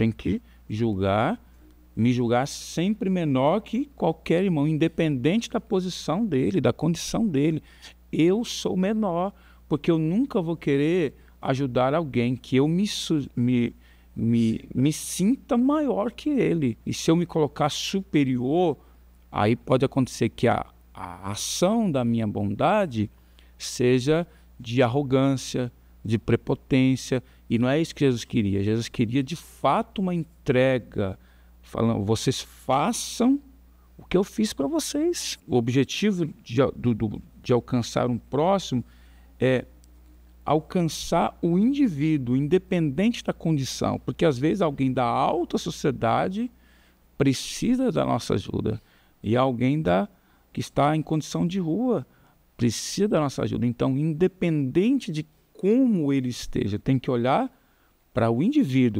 Tem que julgar, me julgar sempre menor que qualquer irmão, independente da posição dele, da condição dele. Eu sou menor, porque eu nunca vou querer ajudar alguém que eu me, me, me, me sinta maior que ele. E se eu me colocar superior, aí pode acontecer que a, a ação da minha bondade seja de arrogância, de prepotência. E não é isso que Jesus queria. Jesus queria de fato uma entrega, falando: vocês façam o que eu fiz para vocês. O objetivo de, do, do, de alcançar um próximo é alcançar o indivíduo, independente da condição, porque às vezes alguém da alta sociedade precisa da nossa ajuda e alguém da que está em condição de rua precisa da nossa ajuda. Então, independente de como ele esteja, tem que olhar para o indivíduo.